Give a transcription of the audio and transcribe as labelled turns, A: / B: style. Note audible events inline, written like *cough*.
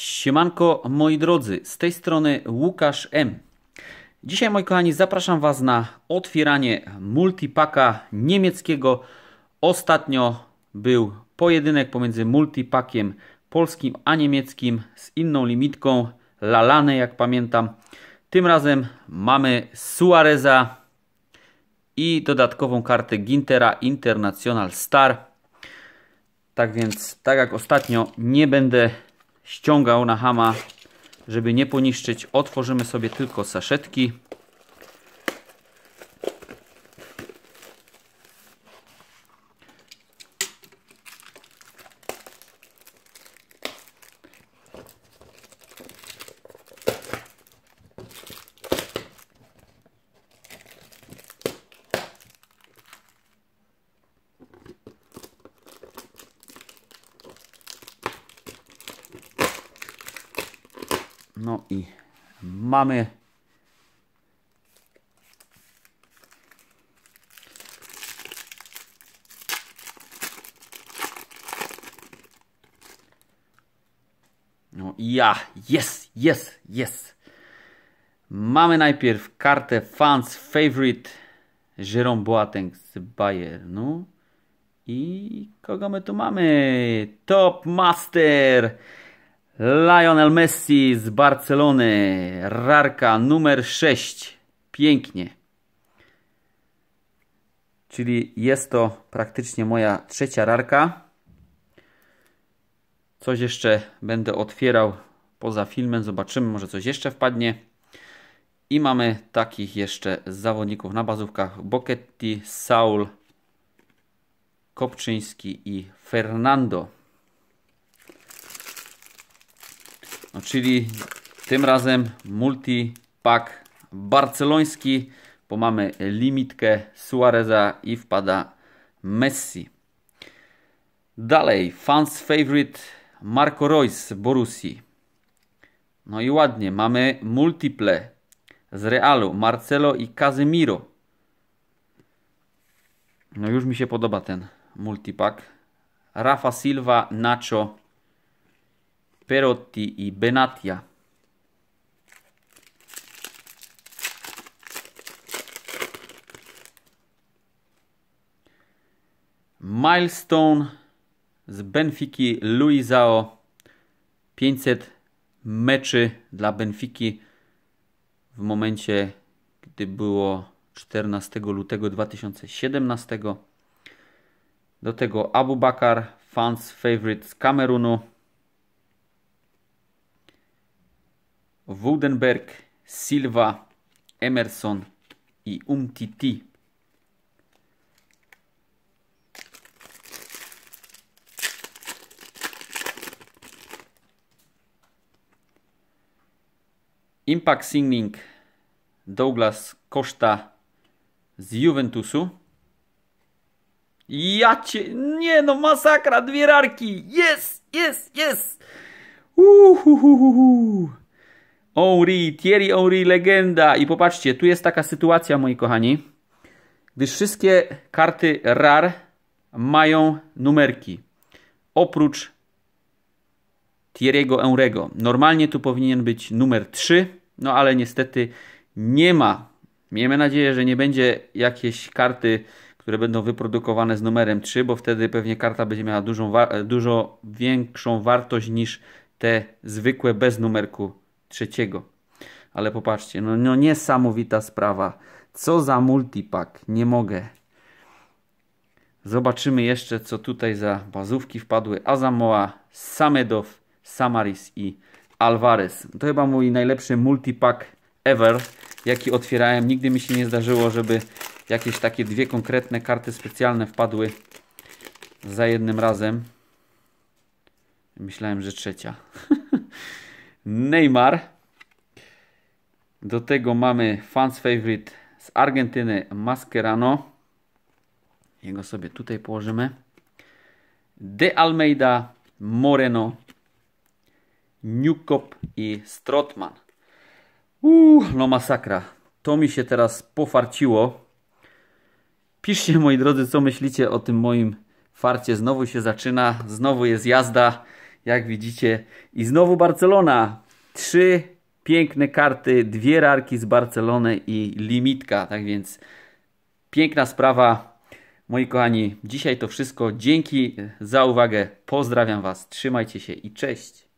A: Siemanko moi drodzy, z tej strony Łukasz M. Dzisiaj moi kochani zapraszam Was na otwieranie multipaka niemieckiego. Ostatnio był pojedynek pomiędzy multipakiem polskim a niemieckim z inną limitką, Lalane jak pamiętam. Tym razem mamy Suareza i dodatkową kartę Gintera International Star. Tak więc, tak jak ostatnio, nie będę ściągał na hama, żeby nie poniszczyć. Otworzymy sobie tylko saszetki. No i mamy. No i ja, jest, jest, jest. Mamy najpierw kartę Fans Favorite Jerome Boateng z Bayernu. I kogo my tu mamy? Top Master! Lionel Messi z Barcelony. Rarka numer 6. Pięknie. Czyli jest to praktycznie moja trzecia rarka. Coś jeszcze będę otwierał poza filmem. Zobaczymy, może coś jeszcze wpadnie. I mamy takich jeszcze zawodników na bazówkach. Boketti, Saul, Kopczyński i Fernando. No, czyli tym razem multi pack barceloński, bo mamy limitkę Suareza i wpada Messi. Dalej, fans favorite Marco Reus z Borussii. No i ładnie, mamy multiple z Realu, Marcelo i Casemiro. No już mi się podoba ten pack. Rafa Silva, Nacho Perotti i Benatia. Milestone z Benfiki Luizao 500 meczy dla Benfiki w momencie gdy było 14 lutego 2017 do tego Abu Bakar fans favorite z Kamerunu Woudenberg, Silva, Emerson i Umtiti. Impact Singling, Douglas Costa z Juventusu. Ja cię... Nie no, masakra, dwie rarki! Jest, jest, jest! Uhuhuhuhu. Henri, Thierry Henri, legenda. I popatrzcie, tu jest taka sytuacja, moi kochani, gdyż wszystkie karty RAR mają numerki. Oprócz Thierry'ego Henry'ego. Normalnie tu powinien być numer 3, no ale niestety nie ma. Miejmy nadzieję, że nie będzie jakieś karty, które będą wyprodukowane z numerem 3, bo wtedy pewnie karta będzie miała dużą, dużo większą wartość niż te zwykłe bez numerku trzeciego. Ale popatrzcie, no, no niesamowita sprawa. Co za multipak? nie mogę. Zobaczymy jeszcze, co tutaj za bazówki wpadły. Azamoa, Samedow, Samaris i Alvarez. To chyba mój najlepszy multipak ever, jaki otwierałem. Nigdy mi się nie zdarzyło, żeby jakieś takie dwie konkretne karty specjalne wpadły za jednym razem. Myślałem, że trzecia. *laughs* Neymar. Do tego mamy fans favorite z Argentyny Mascherano. Jego sobie tutaj położymy. De Almeida, Moreno, Newkop i Strotman. Uuu, no masakra. To mi się teraz pofarciło. Piszcie moi drodzy, co myślicie o tym moim farcie. Znowu się zaczyna, znowu jest jazda jak widzicie. I znowu Barcelona. Trzy piękne karty, dwie rarki z Barcelony i limitka. Tak więc piękna sprawa. Moi kochani, dzisiaj to wszystko. Dzięki za uwagę. Pozdrawiam Was. Trzymajcie się i cześć.